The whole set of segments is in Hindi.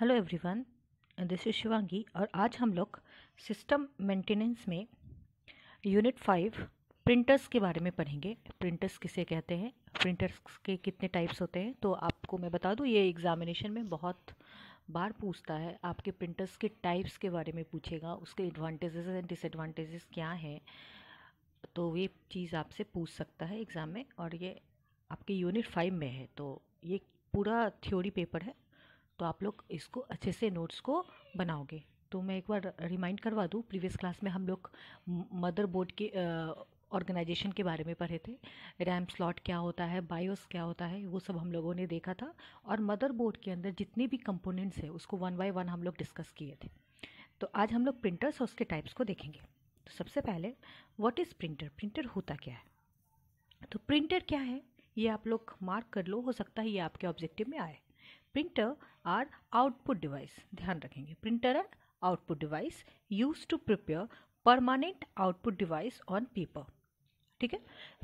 Hello everyone this is Shivangi और आज हम लोग सिस्टम मेंटेनेंस में यूनिट फाइव प्रिंटर्स के बारे में पढ़ेंगे प्रिंटर्स किसे कहते हैं प्रिंटर्स के कितने टाइप्स होते हैं तो आपको मैं बता दूं ये एग्ज़ामिनेशन में बहुत बार पूछता है आपके प्रिंटर्स के टाइप्स के बारे में पूछेगा उसके एडवांटेजेस एंड डिसएडवांटेजेस क्या हैं तो ये चीज़ आपसे पूछ सकता है एग्ज़ाम में और ये आपके यूनिट फाइव में है तो ये पूरा थ्योरी पेपर है तो आप लोग इसको अच्छे से नोट्स को बनाओगे तो मैं एक बार रिमाइंड करवा दूँ प्रीवियस क्लास में हम लोग मदर बोर्ड के ऑर्गेनाइजेशन के बारे में पढ़े थे रैम स्लॉट क्या होता है बायोस क्या होता है वो सब हम लोगों ने देखा था और मदर बोर्ड के अंदर जितने भी कंपोनेंट्स हैं उसको वन बाय वन हम लोग डिस्कस किए थे तो आज हम लोग प्रिंटर्स और उसके टाइप्स को देखेंगे तो सबसे पहले व्हाट इज़ प्रिंटर प्रिंटर होता क्या है तो प्रिंटर क्या है ये आप लोग मार्क कर लो हो सकता है ये आपके ऑब्जेक्टिव में आए प्रिंटर आर आउटपुट डिवाइस ध्यान रखेंगे printer are output device use to prepare permanent output device on paper ठीक है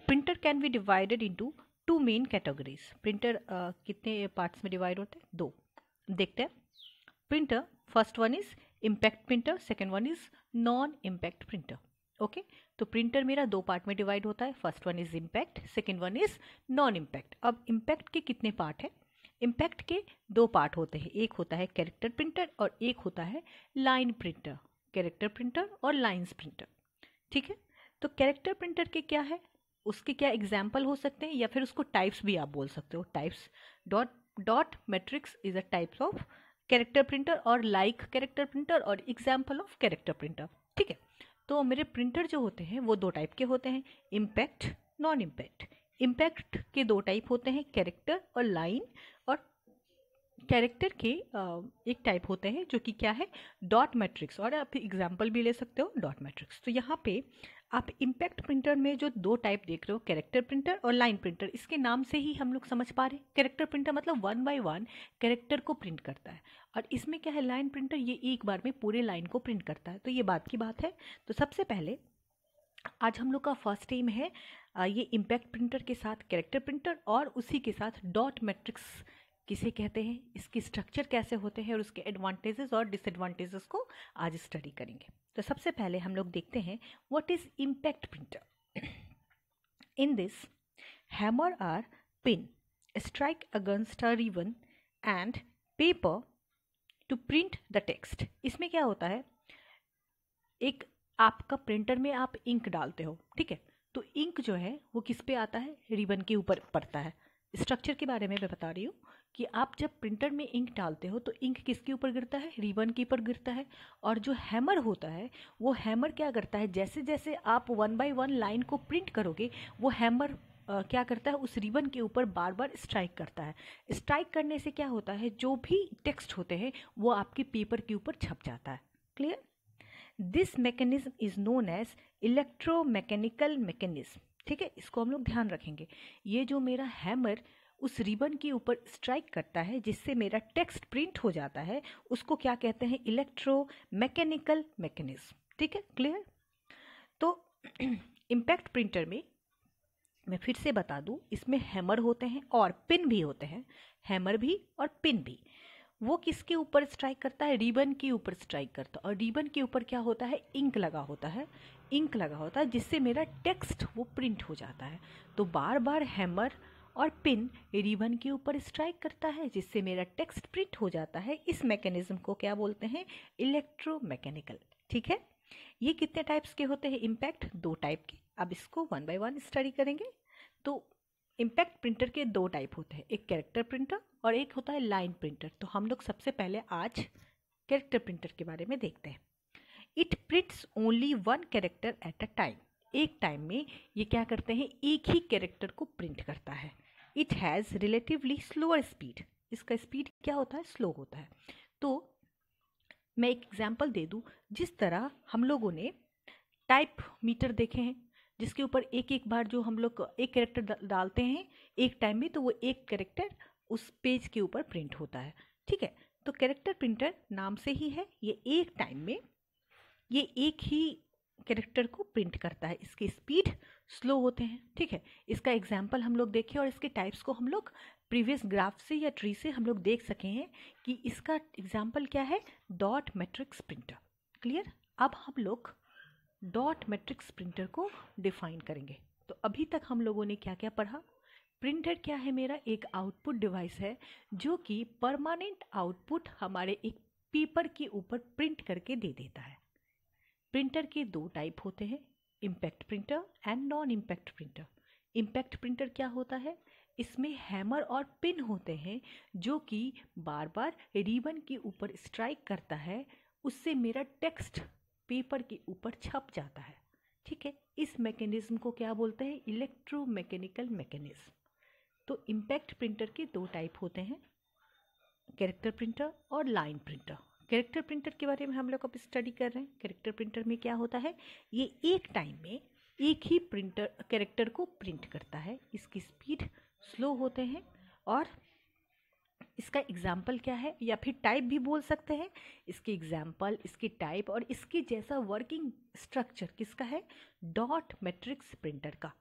printer can be divided into two main categories printer कितने पार्ट्स में डिवाइड होते हैं दो देखते हैं printer first one is impact printer second one is non impact printer okay तो प्रिंटर मेरा दो पार्ट में डिवाइड होता है first one is impact second one is non impact अब इम्पैक्ट के कितने पार्ट हैं इम्पैक्ट के दो पार्ट होते हैं एक होता है कैरेक्टर प्रिंटर और एक होता है लाइन प्रिंटर कैरेक्टर प्रिंटर और लाइन्स प्रिंटर ठीक है तो कैरेक्टर प्रिंटर के क्या है उसके क्या एग्जाम्पल हो सकते हैं या फिर उसको टाइप्स भी आप बोल सकते हो types dot dot matrix is a types of character printer और लाइक कैरेक्टर प्रिंटर और एग्जाम्पल ऑफ कैरेक्टर प्रिंटर ठीक है तो मेरे प्रिंटर जो होते हैं वो दो टाइप के होते हैं इम्पैक्ट नॉन इम्पैक्ट इम्पैक्ट के दो टाइप होते हैं कैरेक्टर और लाइन और कैरेक्टर के एक टाइप होते हैं जो कि क्या है डॉट मैट्रिक्स और आप एग्जाम्पल भी ले सकते हो डॉट मैट्रिक्स तो यहाँ पे आप इम्पैक्ट प्रिंटर में जो दो टाइप देख रहे हो कैरेक्टर प्रिंटर और लाइन प्रिंटर इसके नाम से ही हम लोग समझ पा रहे हैं कैरेक्टर प्रिंटर मतलब वन बाय वन कैरेक्टर को प्रिंट करता है और इसमें क्या है लाइन प्रिंटर ये एक बार में पूरे लाइन को प्रिंट करता है तो ये बात की बात है तो सबसे पहले आज हम लोग का फर्स्ट टाइम है ये इम्पैक्ट प्रिंटर के साथ कैरेक्टर प्रिंटर और उसी के साथ डॉट मैट्रिक्स किसे कहते हैं इसके स्ट्रक्चर कैसे होते हैं और उसके एडवांटेजेस और डिसएडवांटेजेस को आज स्टडी करेंगे तो सबसे पहले हम लोग देखते हैं what is impact printer in this hammer are pin strike against a ribbon and paper to print the text इसमें क्या होता है एक आपका प्रिंटर में आप इंक डालते हो ठीक है तो इंक जो है वो किस पे आता है रिबन के ऊपर पड़ता है स्ट्रक्चर के बारे में मैं बता रही हूँ कि आप जब प्रिंटर में इंक डालते हो तो इंक किसके ऊपर गिरता है रिबन के ऊपर गिरता है और जो हैमर होता है वो हैमर क्या करता है जैसे जैसे आप वन बाय वन लाइन को प्रिंट करोगे वो हैमर आ, क्या करता है उस रिबन के ऊपर बार बार स्ट्राइक करता है स्ट्राइक करने से क्या होता है जो भी टेक्स्ट होते हैं वो आपके पेपर के ऊपर छप जाता है clear this mechanism is known as electromechanical mechanism ठीक है इसको हम लोग ध्यान रखेंगे ये जो मेरा हैमर उस रिबन के ऊपर स्ट्राइक करता है जिससे मेरा टेक्स्ट प्रिंट हो जाता है उसको क्या कहते हैं इलेक्ट्रो मैकेनिकल मैकेनिज्म ठीक है क्लियर तो इम्पैक्ट प्रिंटर में मैं फिर से बता दूं इसमें हैमर होते हैं और पिन भी होते हैं हैमर भी और पिन भी वो किसके ऊपर स्ट्राइक करता है रिबन के ऊपर स्ट्राइक करता है और रिबन के ऊपर क्या होता है इंक लगा होता है इंक लगा होता है जिससे मेरा टेक्स्ट वो प्रिंट हो जाता है तो बार बार हैमर और पिन रिबन के ऊपर स्ट्राइक करता है जिससे मेरा टेक्स्ट प्रिंट हो जाता है इस मैकेनिज्म को क्या बोलते हैं इलेक्ट्रो मैकेनिकल ठीक है ये कितने टाइप्स के होते हैं इम्पैक्ट दो टाइप के अब इसको वन बाय वन स्टडी करेंगे तो इम्पैक्ट प्रिंटर के दो टाइप होते हैं एक कैरेक्टर प्रिंटर और एक होता है लाइन प्रिंटर तो हम लोग सबसे पहले आज कैरेक्टर प्रिंटर के बारे में देखते हैं it prints only one character at a time एक टाइम में ये क्या करते हैं एक ही कैरेक्टर को प्रिंट करता है it has relatively slower speed इसका स्पीड क्या होता है स्लो होता है तो मैं एक एग्जाम्पल दे दूँ जिस तरह हम लोगों ने टाइप मीटर देखे हैं जिसके ऊपर एक एक बार जो हम लोग एक कैरेक्टर डालते हैं एक टाइम में तो वो एक कैरेक्टर उस पेज के ऊपर प्रिंट होता है ठीक है तो कैरेक्टर प्रिंटर नाम से ही है ये एक टाइम में ये एक ही कैरेक्टर को प्रिंट करता है इसकी स्पीड स्लो होते हैं ठीक है इसका एग्जाम्पल हम लोग देखें और इसके टाइप्स को हम लोग प्रीवियस ग्राफ से या ट्री से हम लोग देख सके हैं कि इसका एग्जाम्पल क्या है डॉट मैट्रिक्स प्रिंटर क्लियर अब हम लोग डॉट मैट्रिक्स प्रिंटर को डिफाइन करेंगे तो अभी तक हम लोगों ने क्या क्या पढ़ा प्रिंटर क्या है मेरा एक आउटपुट डिवाइस है जो कि परमानेंट आउटपुट हमारे एक पेपर के ऊपर प्रिंट करके दे देता है प्रिंटर के दो टाइप होते हैं impact printer and non impact printer impact printer क्या होता है इसमें हैमर और पिन होते हैं जो कि बार बार रिबन के ऊपर स्ट्राइक करता है उससे मेरा टेक्स्ट पेपर के ऊपर छप जाता है ठीक है इस मैकेनिज़्म को क्या बोलते हैं इलेक्ट्रो मैकेनिकल मैकेनिज़्म तो इम्पैक्ट प्रिंटर के दो टाइप होते हैं कैरेक्टर प्रिंटर और लाइन प्रिंटर कैरेक्टर प्रिंटर के बारे में हम लोग अब स्टडी कर रहे हैं कैरेक्टर प्रिंटर में क्या होता है ये एक टाइम में एक ही प्रिंटर कैरेक्टर को प्रिंट करता है इसकी स्पीड स्लो होते हैं और इसका एग्जाम्पल क्या है या फिर टाइप भी बोल सकते हैं इसके एग्जाम्पल इसकी टाइप और इसके जैसा वर्किंग स्ट्रक्चर किसका है डॉट मैट्रिक्स प्रिंटर का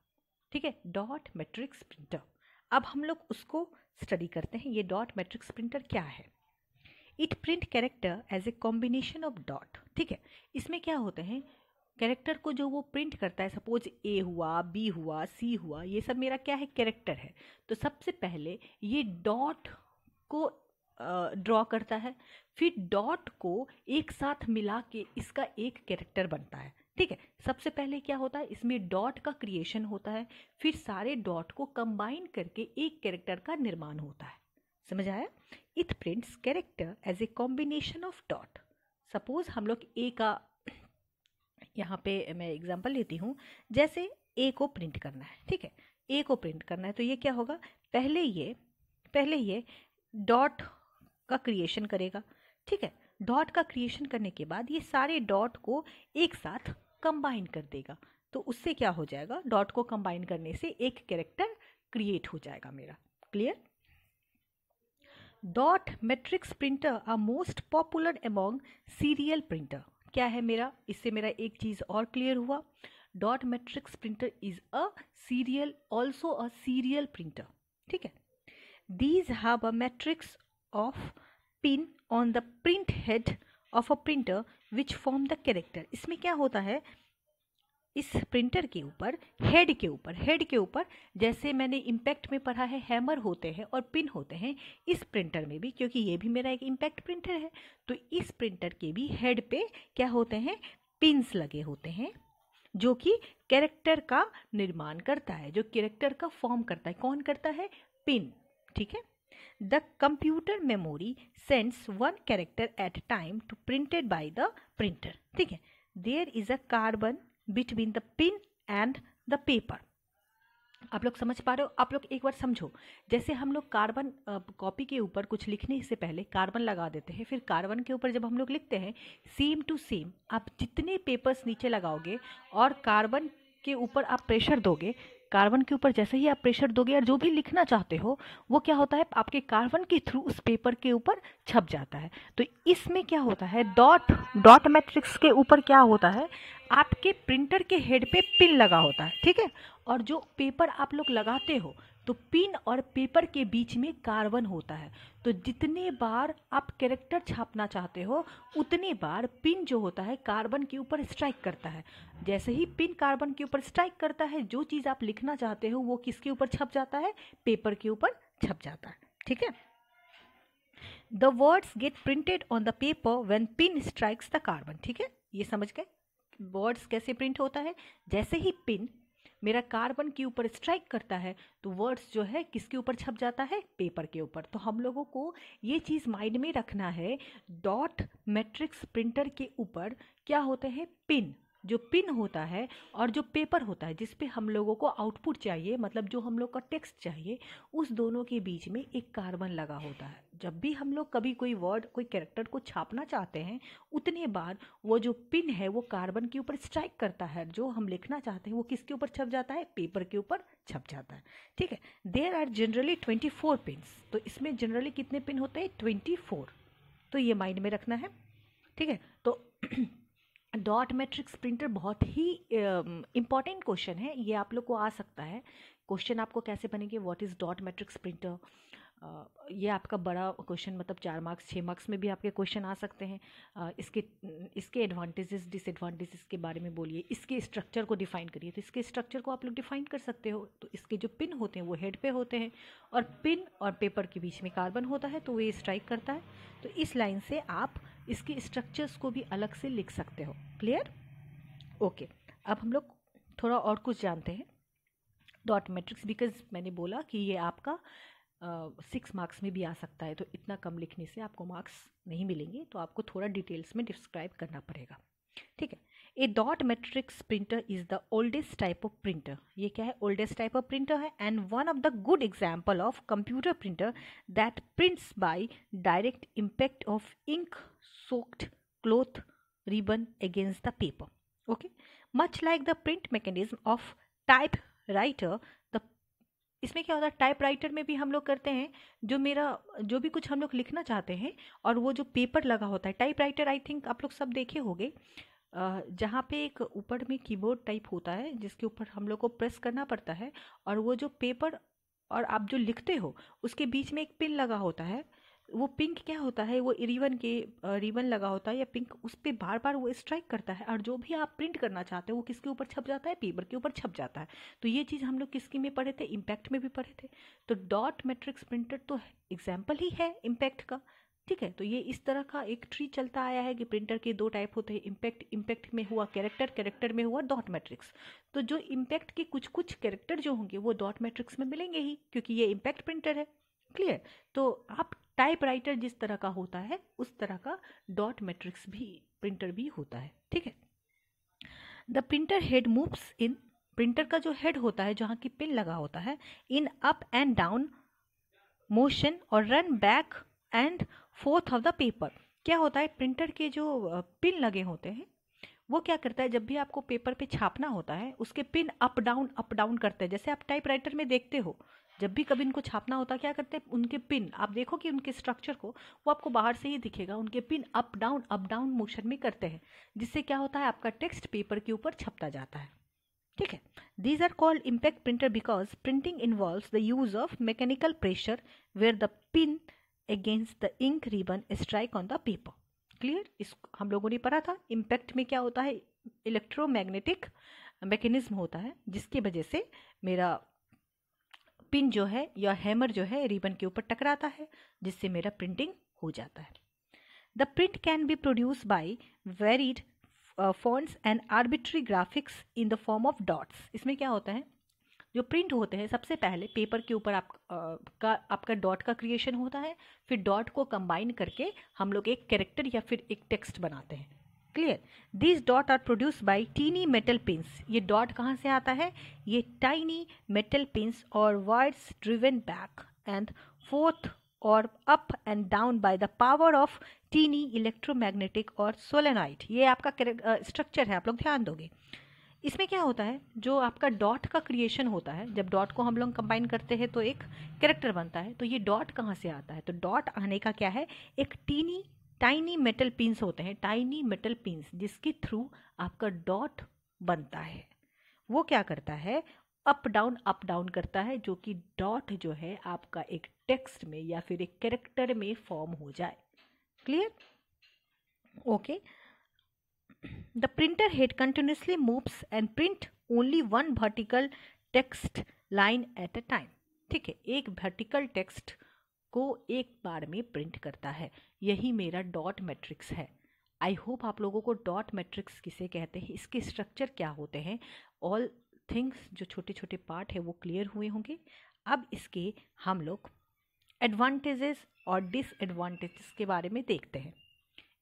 ठीक है डॉट मैट्रिक्स प्रिंटर अब हम लोग उसको स्टडी करते हैं ये डॉट मैट्रिक्स प्रिंटर क्या है it print character as a combination of dot ठीक है इसमें क्या होते हैं कैरेक्टर को जो वो प्रिंट करता है सपोज ए हुआ बी हुआ सी हुआ ये सब मेरा क्या है कैरेक्टर है तो सबसे पहले ये डॉट को ड्रॉ करता है फिर डॉट को एक साथ मिला के इसका एक कैरेक्टर बनता है ठीक है सबसे पहले क्या होता है इसमें डॉट का क्रिएशन होता है फिर सारे डॉट को कंबाइन करके एक कैरेक्टर का निर्माण होता है समझ आया it prints character as a combination of dot suppose हम लोग ए का यहाँ पे मैं एग्जाम्पल लेती हूँ जैसे ए को प्रिंट करना है ठीक है ए को प्रिंट करना है तो ये क्या होगा पहले ये पहले ये डॉट का क्रिएशन करेगा ठीक है डॉट का क्रिएशन करने के बाद ये सारे डॉट को एक साथ कंबाइन कर देगा तो उससे क्या हो जाएगा डॉट को कंबाइन करने से एक कैरेक्टर क्रिएट हो जाएगा मेरा clear dot matrix printer a most popular among serial printer क्या है मेरा इससे मेरा एक चीज़ और क्लियर हुआ dot matrix printer is a serial also a serial printer ठीक है These have a matrix of pin on the print head of a printer which form the character इसमें क्या होता है इस प्रिंटर के ऊपर हेड के ऊपर हेड के ऊपर जैसे मैंने इम्पैक्ट में पढ़ा है हैमर होते हैं और पिन होते हैं इस प्रिंटर में भी क्योंकि ये भी मेरा एक इम्पैक्ट प्रिंटर है तो इस प्रिंटर के भी हेड पे क्या होते हैं पिन्स लगे होते हैं जो कि कैरेक्टर का निर्माण करता है जो कैरेक्टर का फॉर्म करता है कौन करता है पिन ठीक है the computer memory sends one character at time to printed by the printer ठीक है there is a carbon between the pin and the paper आप लोग समझ पा रहे हो आप लोग एक बार समझो जैसे हम लोग कार्बन कॉपी के ऊपर कुछ लिखने से पहले कार्बन लगा देते हैं फिर कार्बन के ऊपर जब हम लोग लिखते हैं सेम टू सेम आप जितने पेपर्स नीचे लगाओगे और कार्बन के ऊपर आप प्रेशर दोगे कार्बन के ऊपर जैसे ही आप प्रेशर दोगे या जो भी लिखना चाहते हो वो क्या होता है आपके कार्बन के थ्रू उस पेपर के ऊपर छप जाता है तो इसमें क्या होता है डॉट डॉट मैट्रिक्स के ऊपर क्या होता है आपके प्रिंटर के हेड पे पिन लगा होता है ठीक है और जो पेपर आप लोग लगाते हो तो पिन और पेपर के बीच में कार्बन होता है तो जितने बार आप कैरेक्टर छापना चाहते हो उतने बार पिन जो होता है कार्बन के ऊपर स्ट्राइक करता है जैसे ही पिन कार्बन के ऊपर स्ट्राइक करता है जो चीज़ आप लिखना चाहते हो वो किसके ऊपर छप जाता है पेपर के ऊपर छप जाता है ठीक है the words get printed on the paper when pin strikes the carbon ठीक है ये समझ गए वर्ड्स कैसे प्रिंट होता है जैसे ही पिन मेरा कार्बन के ऊपर स्ट्राइक करता है तो वर्ड्स जो है किसके ऊपर छप जाता है पेपर के ऊपर तो हम लोगों को ये चीज़ माइंड में रखना है डॉट मैट्रिक्स प्रिंटर के ऊपर क्या होते हैं पिन जो पिन होता है और जो पेपर होता है जिस पे हम लोगों को आउटपुट चाहिए मतलब जो हम लोग का टेक्स्ट चाहिए उस दोनों के बीच में एक कार्बन लगा होता है जब भी हम लोग कभी कोई वर्ड कोई कैरेक्टर को छापना चाहते हैं उतने बार वो जो पिन है वो कार्बन के ऊपर स्ट्राइक करता है जो हम लिखना चाहते हैं वो किसके ऊपर छप जाता है पेपर के ऊपर छप जाता है ठीक है there are generally twenty four pins तो इसमें जनरली कितने पिन होते हैं ट्वेंटी फोर तो ये माइंड में रखना है ठीक है तो डॉट मैट्रिक्स प्रिंटर बहुत ही इम्पॉर्टेंट uh, क्वेश्चन है ये आप लोग को आ सकता है क्वेश्चन आपको कैसे बनेंगे what is dot matrix printer ये आपका बड़ा क्वेश्चन मतलब चार मार्क्स छः मार्क्स में भी आपके क्वेश्चन आ सकते हैं इसके इसके एडवांटेजेस डिसएडवांटेजेस के बारे में बोलिए इसके स्ट्रक्चर को डिफाइन करिए तो इसके स्ट्रक्चर को आप लोग डिफाइन कर सकते हो तो इसके जो पिन होते हैं वो हेड पे होते हैं और पिन और पेपर के बीच में कार्बन होता है तो वे स्ट्राइक करता है तो इस लाइन से आप इसके स्ट्रक्चर्स को भी अलग से लिख सकते हो क्लियर ओके अब हम लोग थोड़ा और कुछ जानते हैं डॉट मैट्रिक्स बिकॉज मैंने बोला कि ये आपका सिक्स मार्क्स में भी आ सकता है तो इतना कम लिखने से आपको मार्क्स नहीं मिलेंगे तो आपको थोड़ा डिटेल्स में डिस्क्राइब करना पड़ेगा ठीक है a dot matrix printer is the oldest type of printer ये क्या है ओल्डेस्ट टाइप ऑफ प्रिंटर है and one of the good example of computer printer that prints by direct impact of ink soaked cloth ribbon against the paper much like the print mechanism of typewriter the इसमें क्या होता है टाइपराइटर में भी हम लोग करते हैं जो मेरा जो भी कुछ हम लोग लिखना चाहते हैं और वो जो पेपर लगा होता है टाइपराइटर आई थिंक आप लोग सब देखे होंगे जहाँ पे एक ऊपर में कीबोर्ड टाइप होता है जिसके ऊपर हम लोग को प्रेस करना पड़ता है और वो जो पेपर और आप जो लिखते हो उसके बीच में एक पिन लगा होता है वो पिंक क्या होता है वो रिबन के रिबन लगा होता है या पिंक उस पर बार बार वो स्ट्राइक करता है और जो भी आप प्रिंट करना चाहते हो वो किसके ऊपर छप जाता है पेपर के ऊपर छप जाता है तो ये चीज़ हम लोग किसकी में पढ़े थे इम्पैक्ट में भी पढ़े थे तो डॉट मैट्रिक्स प्रिंटर तो एग्जाम्पल ही है इम्पैक्ट का ठीक है तो ये इस तरह का एक ट्री चलता आया है कि प्रिंटर के दो टाइप होते हैं इम्पैक्ट इम्पैक्ट में हुआ कैरेक्टर कैरेक्टर में हुआ डॉट मैट्रिक्स तो जो इम्पैक्ट के कुछ कुछ कैरेक्टर जो होंगे वो डॉट मैट्रिक्स में मिलेंगे ही क्योंकि ये इम्पैक्ट प्रिंटर है क्लियर तो आप टाइपराइटर जिस तरह का होता है उस तरह का डॉट मैट्रिक्स भी प्रिंटर भी होता है ठीक है the printer head moves in printer का जो हेड होता है जहाँ की पिन लगा होता है in up and down motion और run back and forth of the paper क्या होता है प्रिंटर के जो पिन लगे होते हैं वो क्या करता है जब भी आपको पेपर पे छापना होता है उसके pin up down up down करते हैं जैसे आप टाइप राइटर में देखते हो जब भी कभी इनको छापना होता क्या करते हैं उनके पिन आप देखो कि उनके स्ट्रक्चर को वो आपको बाहर से ही दिखेगा उनके pin up down up down motion में करते हैं जिससे क्या होता है आपका टेक्स्ट पेपर के ऊपर छपता जाता है ठीक है these are called impact printer because printing involve the use of mechanical pressure where the pin against the ink ribbon strike on the paper clear इस हम लोगों ने पढ़ा था इम्पैक्ट में क्या होता है इलेक्ट्रोमैग्नेटिक मैकेनिज्म होता है जिसकी वजह से मेरा पिन जो है या हैमर जो है रिबन के ऊपर टकराता है जिससे मेरा प्रिंटिंग हो जाता है the print can be produce by varied fonts and arbitrary graphics in the form of dots इसमें क्या होता है जो प्रिंट होते हैं सबसे पहले पेपर के ऊपर आप का आपका डॉट का क्रिएशन होता है फिर डॉट को कंबाइन करके हम लोग एक कैरेक्टर या फिर एक टेक्स्ट बनाते हैं clear this dot are produce by tiny metal pins ये डॉट कहाँ से आता है ये टाइनी मेटल पिंस और words driven back and forth और up and down by the power of tiny electromagnetic और सोलेनाइट ये आपका स्ट्रक्चर है आप लोग ध्यान दोगे इसमें क्या होता है जो आपका डॉट का क्रिएशन होता है जब डॉट को हम लोग कंबाइन करते हैं तो एक कैरेक्टर बनता है तो ये डॉट कहाँ से आता है तो डॉट आने का क्या है एक टीनी टाइनी मेटल पिंस होते हैं टाइनी मेटल पिंस जिसके थ्रू आपका डॉट बनता है वो क्या करता है अप डाउन अप डाउन करता है जो कि डॉट जो है आपका एक टेक्स्ट में या फिर एक कैरेक्टर में फॉर्म हो जाए clear okay okay? The printer head continuously moves and print only one vertical text line at a time. ठीक है एक vertical text को एक बार में प्रिंट करता है यही मेरा डॉट मैट्रिक्स है आई होप आप लोगों को डॉट मैट्रिक्स किसे कहते हैं इसके स्ट्रक्चर क्या होते हैं ऑल थिंग्स जो छोटे छोटे पार्ट है वो क्लियर हुए होंगे अब इसके हम लोग एडवांटेजेस और डिसएडवांटेजेस के बारे में देखते हैं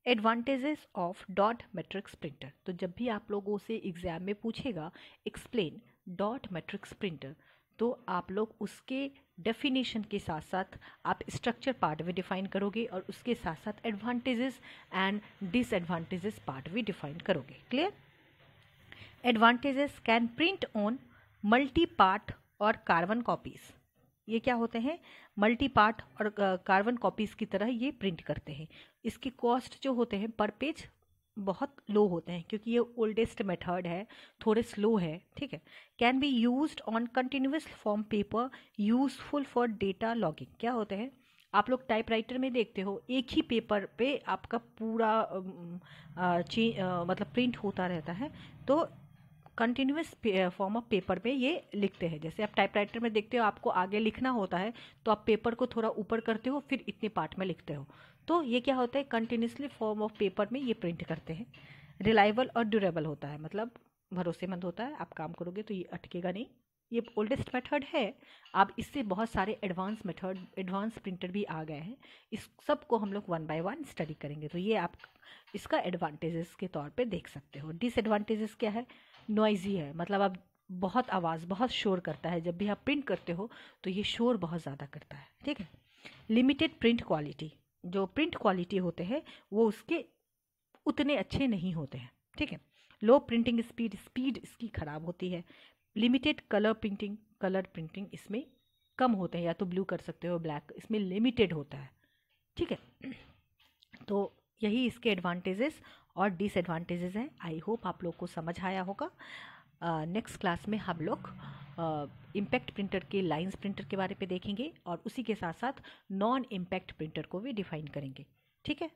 advantages of dot matrix printer तो जब भी आप लोगों से एग्ज़ाम में पूछेगा एक्सप्लेन डॉट मैट्रिक्स प्रिंटर तो आप लोग उसके डेफिनेशन के साथ साथ आप स्ट्रक्चर पार्ट भी डिफाइन करोगे और उसके साथ साथ एडवांटेजेस एंड डिसएडवांटेजेस पार्ट भी डिफाइन करोगे clear advantages can print on multi part और कार्बन कॉपीज़ ये क्या होते हैं मल्टी पार्ट और कार्बन कॉपीज़ की तरह ये प्रिंट करते हैं इसकी कॉस्ट जो होते हैं पर पेज बहुत लो होते हैं क्योंकि ये ओल्डेस्ट मेथड है थोड़े स्लो है ठीक है can be use on continuous form paper useful for data logging क्या होते हैं आप लोग टाइपराइटर में देखते हो एक ही पेपर पे आपका पूरा ची मतलब प्रिंट होता रहता है तो कंटिन्यूस फॉर्म ऑफ पेपर में ये लिखते हैं जैसे आप टाइपराइटर में देखते हो आपको आगे लिखना होता है तो आप पेपर को थोड़ा ऊपर करते हो फिर इतने पार्ट में लिखते हो तो ये क्या होता है कंटिन्यूसली फॉर्म ऑफ पेपर में ये प्रिंट करते हैं रिलायबल और ड्यूरेबल होता है मतलब भरोसेमंद होता है आप काम करोगे तो ये अटकेगा नहीं ये ओल्डेस्ट मेथड है अब इससे बहुत सारे एडवांस मेथड एडवांस प्रिंटर भी आ गए हैं इस सब को हम लोग वन बाय वन स्टडी करेंगे तो ये आप इसका एडवांटेजेस के तौर पे देख सकते हो डिसएडवांटेजेस क्या है नॉइज़ी है मतलब आप बहुत आवाज़ बहुत शोर करता है जब भी आप प्रिंट करते हो तो ये शोर बहुत ज़्यादा करता है ठीक है लिमिटेड प्रिंट क्वालिटी जो प्रिंट क्वालिटी होते हैं वो उसके उतने अच्छे नहीं होते हैं ठीक है लो प्रिंटिंग स्पीड स्पीड इसकी ख़राब होती है limited colour printing colour printing इसमें कम होते हैं या तो ब्लू कर सकते हो ब्लैक इसमें लिमिटेड होता है ठीक है तो यही इसके एडवांटेजेस और डिसएडवांटेजेस हैं आई होप आप लोग को समझ आया होगा नेक्स्ट क्लास में हम लोग इम्पैक्ट प्रिंटर के लाइंस प्रिंटर के बारे पे देखेंगे और उसी के साथ साथ नॉन इम्पैक्ट प्रिंटर को भी डिफाइन करेंगे ठीक है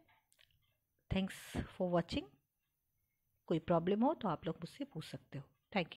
थैंक्स फॉर वॉचिंग कोई प्रॉब्लम हो तो आप लोग मुझसे पूछ सकते हो थैंक यू